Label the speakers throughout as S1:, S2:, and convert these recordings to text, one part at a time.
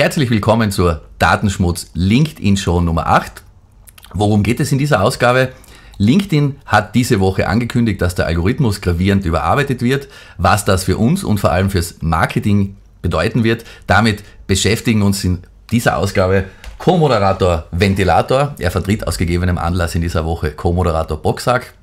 S1: Herzlich willkommen zur Datenschmutz LinkedIn Show Nummer 8. Worum geht es in dieser Ausgabe? LinkedIn hat diese Woche angekündigt, dass der Algorithmus gravierend überarbeitet wird. Was das für uns und vor allem fürs Marketing bedeuten wird, damit beschäftigen uns in dieser Ausgabe Co-Moderator Ventilator. Er vertritt aus gegebenem Anlass in dieser Woche Co-Moderator Boxsack.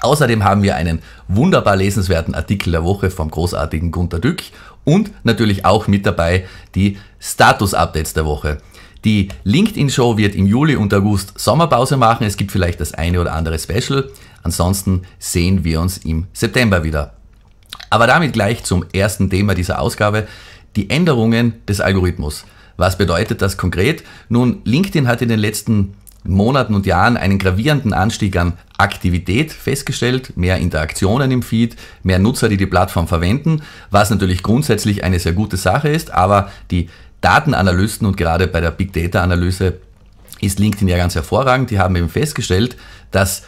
S1: Außerdem haben wir einen wunderbar lesenswerten Artikel der Woche vom großartigen Gunter Dück und natürlich auch mit dabei die Status-Updates der Woche. Die LinkedIn-Show wird im Juli und August Sommerpause machen. Es gibt vielleicht das eine oder andere Special. Ansonsten sehen wir uns im September wieder. Aber damit gleich zum ersten Thema dieser Ausgabe, die Änderungen des Algorithmus. Was bedeutet das konkret? Nun, LinkedIn hat in den letzten Monaten und Jahren einen gravierenden Anstieg an Aktivität festgestellt, mehr Interaktionen im Feed, mehr Nutzer, die die Plattform verwenden, was natürlich grundsätzlich eine sehr gute Sache ist, aber die Datenanalysten und gerade bei der Big Data Analyse ist LinkedIn ja ganz hervorragend, die haben eben festgestellt, dass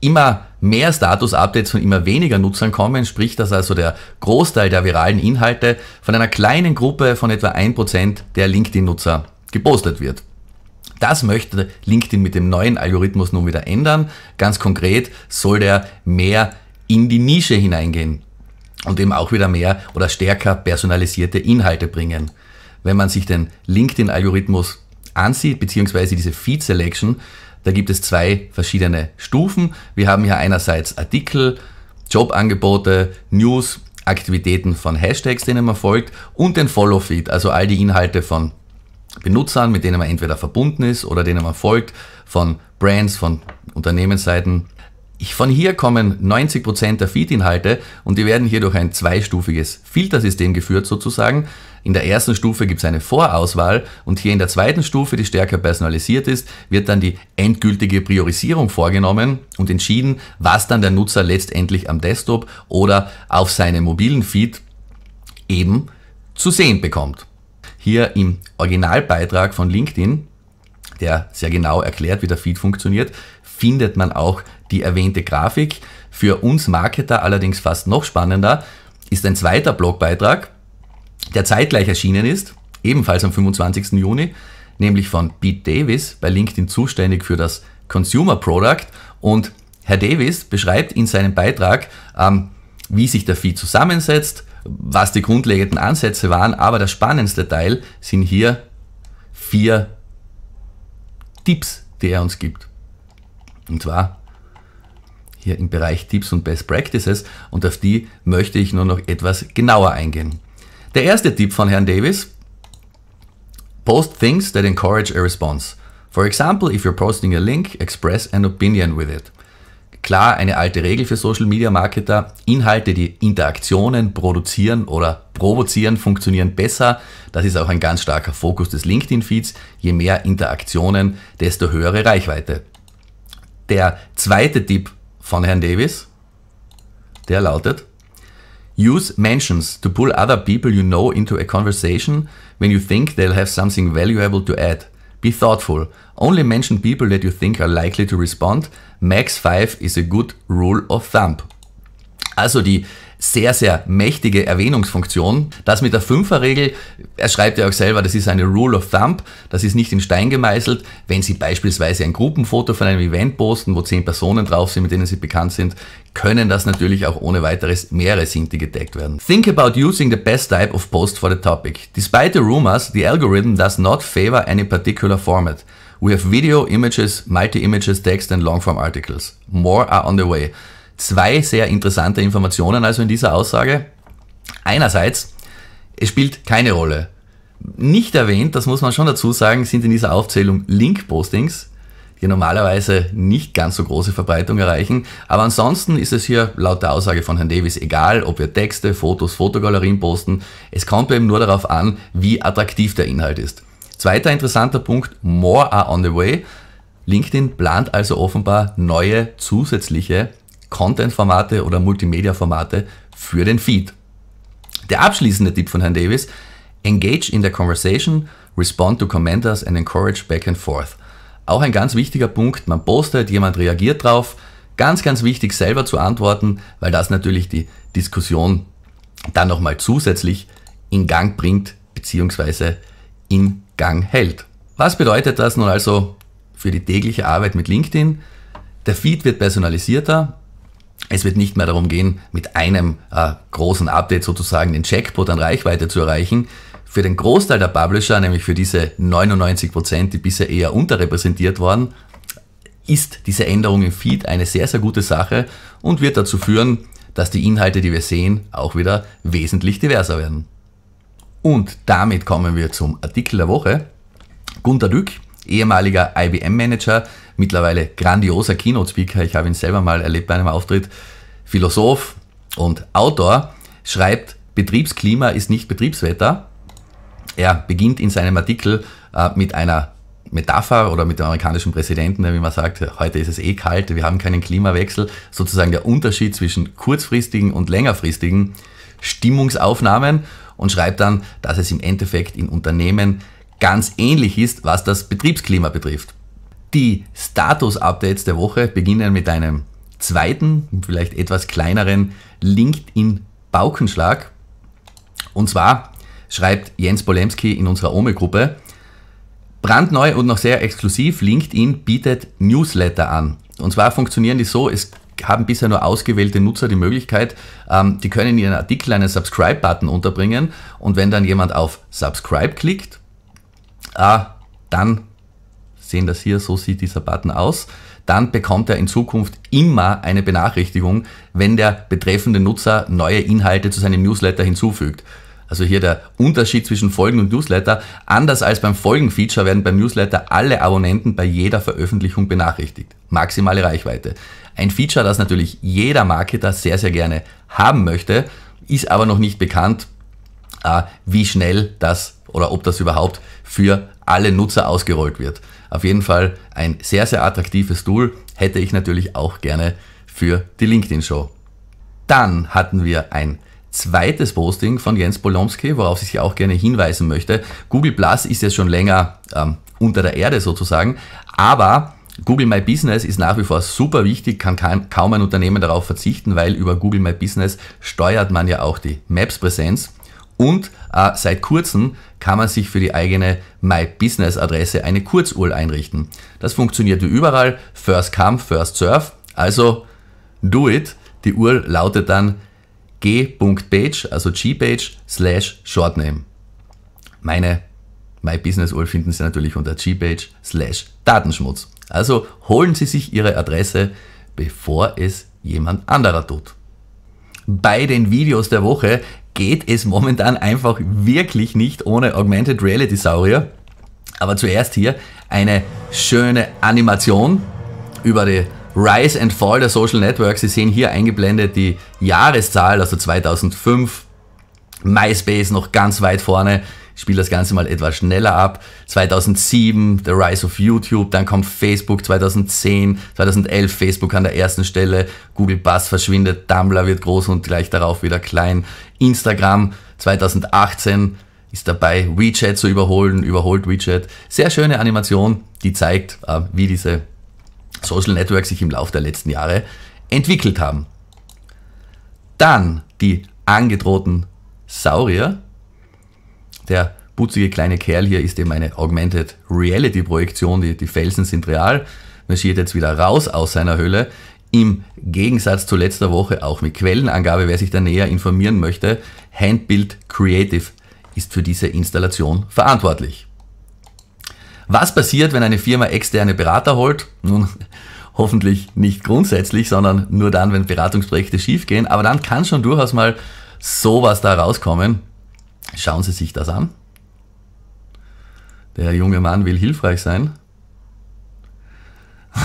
S1: immer mehr Status-Updates von immer weniger Nutzern kommen, sprich, dass also der Großteil der viralen Inhalte von einer kleinen Gruppe von etwa 1% der LinkedIn-Nutzer gepostet wird. Das möchte LinkedIn mit dem neuen Algorithmus nun wieder ändern. Ganz konkret soll der mehr in die Nische hineingehen und eben auch wieder mehr oder stärker personalisierte Inhalte bringen. Wenn man sich den LinkedIn-Algorithmus ansieht, beziehungsweise diese Feed Selection, da gibt es zwei verschiedene Stufen. Wir haben hier einerseits Artikel, Jobangebote, News, Aktivitäten von Hashtags, denen man folgt und den Follow-Feed, also all die Inhalte von Benutzern, mit denen man entweder verbunden ist oder denen man folgt, von Brands, von Unternehmensseiten. Ich, von hier kommen 90% der Feed-Inhalte und die werden hier durch ein zweistufiges Filtersystem geführt sozusagen. In der ersten Stufe gibt es eine Vorauswahl und hier in der zweiten Stufe, die stärker personalisiert ist, wird dann die endgültige Priorisierung vorgenommen und entschieden, was dann der Nutzer letztendlich am Desktop oder auf seinem mobilen Feed eben zu sehen bekommt hier im Originalbeitrag von LinkedIn, der sehr genau erklärt, wie der Feed funktioniert, findet man auch die erwähnte Grafik. Für uns Marketer allerdings fast noch spannender ist ein zweiter Blogbeitrag, der zeitgleich erschienen ist, ebenfalls am 25. Juni, nämlich von Pete Davis, bei LinkedIn zuständig für das Consumer Product. Und Herr Davis beschreibt in seinem Beitrag, ähm, wie sich der Feed zusammensetzt, was die grundlegenden Ansätze waren. Aber der spannendste Teil sind hier vier Tipps, die er uns gibt. Und zwar hier im Bereich Tipps und Best Practices und auf die möchte ich nur noch etwas genauer eingehen. Der erste Tipp von Herrn Davis, post things that encourage a response. For example, if you're posting a link, express an opinion with it. Klar, eine alte Regel für Social Media Marketer, Inhalte, die Interaktionen produzieren oder provozieren, funktionieren besser. Das ist auch ein ganz starker Fokus des LinkedIn Feeds. Je mehr Interaktionen, desto höhere Reichweite. Der zweite Tipp von Herrn Davis, der lautet, Use mentions to pull other people you know into a conversation when you think they'll have something valuable to add. Be thoughtful. Only mention people that you think are likely to respond. Max 5 is a good rule of thumb. Also die sehr, sehr mächtige Erwähnungsfunktion. Das mit der Fünferregel, er schreibt ja auch selber, das ist eine Rule of Thumb, das ist nicht in Stein gemeißelt. Wenn Sie beispielsweise ein Gruppenfoto von einem Event posten, wo zehn Personen drauf sind, mit denen Sie bekannt sind, können das natürlich auch ohne weiteres mehrere Sinti gedeckt werden. Think about using the best type of post for the topic. Despite the rumors, the algorithm does not favor any particular format. We have video, images, multi-images, text and long-form articles. More are on the way zwei sehr interessante Informationen also in dieser Aussage. Einerseits, es spielt keine Rolle. Nicht erwähnt, das muss man schon dazu sagen, sind in dieser Aufzählung Link-Postings, die normalerweise nicht ganz so große Verbreitung erreichen. Aber ansonsten ist es hier laut der Aussage von Herrn Davis egal, ob wir Texte, Fotos, Fotogalerien posten. Es kommt eben nur darauf an, wie attraktiv der Inhalt ist. Zweiter interessanter Punkt, More are on the way. LinkedIn plant also offenbar neue zusätzliche Content-Formate oder Multimedia-Formate für den Feed. Der abschließende Tipp von Herrn Davis, engage in the conversation, respond to commenters and encourage back and forth. Auch ein ganz wichtiger Punkt, man postet, jemand reagiert drauf. Ganz, ganz wichtig, selber zu antworten, weil das natürlich die Diskussion dann nochmal zusätzlich in Gang bringt bzw. in Gang hält. Was bedeutet das nun also für die tägliche Arbeit mit LinkedIn? Der Feed wird personalisierter, es wird nicht mehr darum gehen, mit einem äh, großen Update sozusagen den Checkpot an Reichweite zu erreichen. Für den Großteil der Publisher, nämlich für diese 99 die bisher eher unterrepräsentiert waren, ist diese Änderung im Feed eine sehr, sehr gute Sache und wird dazu führen, dass die Inhalte, die wir sehen, auch wieder wesentlich diverser werden. Und damit kommen wir zum Artikel der Woche. Gunter Dück, ehemaliger IBM-Manager, mittlerweile grandioser Keynote-Speaker, ich habe ihn selber mal erlebt bei einem Auftritt, Philosoph und Autor, schreibt, Betriebsklima ist nicht Betriebswetter. Er beginnt in seinem Artikel äh, mit einer Metapher oder mit dem amerikanischen Präsidenten, der wie man sagt, heute ist es eh kalt, wir haben keinen Klimawechsel, sozusagen der Unterschied zwischen kurzfristigen und längerfristigen Stimmungsaufnahmen und schreibt dann, dass es im Endeffekt in Unternehmen ganz ähnlich ist, was das Betriebsklima betrifft. Die Status-Updates der Woche beginnen mit einem zweiten, vielleicht etwas kleineren LinkedIn-Baukenschlag. Und zwar schreibt Jens Bolemski in unserer Ome-Gruppe, brandneu und noch sehr exklusiv, LinkedIn bietet Newsletter an. Und zwar funktionieren die so, es haben bisher nur ausgewählte Nutzer die Möglichkeit, ähm, die können ihren Artikel einen Subscribe-Button unterbringen und wenn dann jemand auf Subscribe klickt, äh, dann sehen das hier, so sieht dieser Button aus, dann bekommt er in Zukunft immer eine Benachrichtigung, wenn der betreffende Nutzer neue Inhalte zu seinem Newsletter hinzufügt. Also hier der Unterschied zwischen Folgen und Newsletter. Anders als beim Folgen-Feature werden beim Newsletter alle Abonnenten bei jeder Veröffentlichung benachrichtigt. Maximale Reichweite. Ein Feature, das natürlich jeder Marketer sehr, sehr gerne haben möchte, ist aber noch nicht bekannt, äh, wie schnell das oder ob das überhaupt für alle Nutzer ausgerollt wird. Auf jeden Fall ein sehr, sehr attraktives Tool, hätte ich natürlich auch gerne für die LinkedIn-Show. Dann hatten wir ein zweites Posting von Jens Polomski, worauf ich auch gerne hinweisen möchte. Google Plus ist jetzt schon länger ähm, unter der Erde sozusagen, aber Google My Business ist nach wie vor super wichtig, kann kaum ein Unternehmen darauf verzichten, weil über Google My Business steuert man ja auch die Maps-Präsenz. Und äh, seit kurzem kann man sich für die eigene My Business Adresse eine Kurzuhr einrichten. Das funktioniert wie überall. First come, first serve. Also do it. Die Uhr lautet dann g.page, also gpage slash shortname. Meine My Business Uhr finden Sie natürlich unter gpage slash Datenschmutz. Also holen Sie sich Ihre Adresse, bevor es jemand anderer tut. Bei den Videos der Woche geht es momentan einfach wirklich nicht ohne Augmented Reality Saurier. Aber zuerst hier eine schöne Animation über die Rise and Fall der Social Networks. Sie sehen hier eingeblendet die Jahreszahl, also 2005. MySpace noch ganz weit vorne spiele das Ganze mal etwas schneller ab. 2007 The Rise of YouTube, dann kommt Facebook 2010, 2011 Facebook an der ersten Stelle, Google Buzz verschwindet, Tumblr wird groß und gleich darauf wieder klein, Instagram 2018 ist dabei, WeChat zu überholen, überholt WeChat. Sehr schöne Animation, die zeigt, äh, wie diese Social Networks sich im Laufe der letzten Jahre entwickelt haben. Dann die angedrohten Saurier, der putzige kleine Kerl hier ist eben eine Augmented Reality Projektion, die, die Felsen sind real, marschiert jetzt wieder raus aus seiner Höhle. Im Gegensatz zu letzter Woche auch mit Quellenangabe, wer sich da näher informieren möchte, Handbuild Creative ist für diese Installation verantwortlich. Was passiert, wenn eine Firma externe Berater holt? Nun, hoffentlich nicht grundsätzlich, sondern nur dann, wenn Beratungsprojekte schiefgehen. Aber dann kann schon durchaus mal sowas da rauskommen. Schauen Sie sich das an. Der junge Mann will hilfreich sein,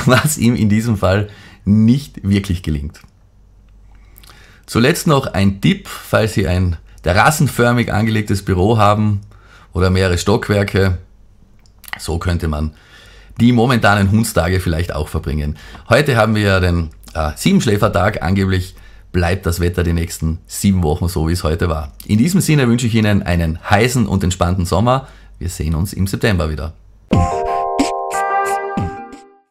S1: was ihm in diesem Fall nicht wirklich gelingt. Zuletzt noch ein Tipp, falls Sie ein terrassenförmig angelegtes Büro haben oder mehrere Stockwerke, so könnte man die momentanen Hundstage vielleicht auch verbringen. Heute haben wir ja den äh, Siebenschläfertag angeblich bleibt das Wetter die nächsten sieben Wochen so, wie es heute war. In diesem Sinne wünsche ich Ihnen einen heißen und entspannten Sommer. Wir sehen uns im September wieder.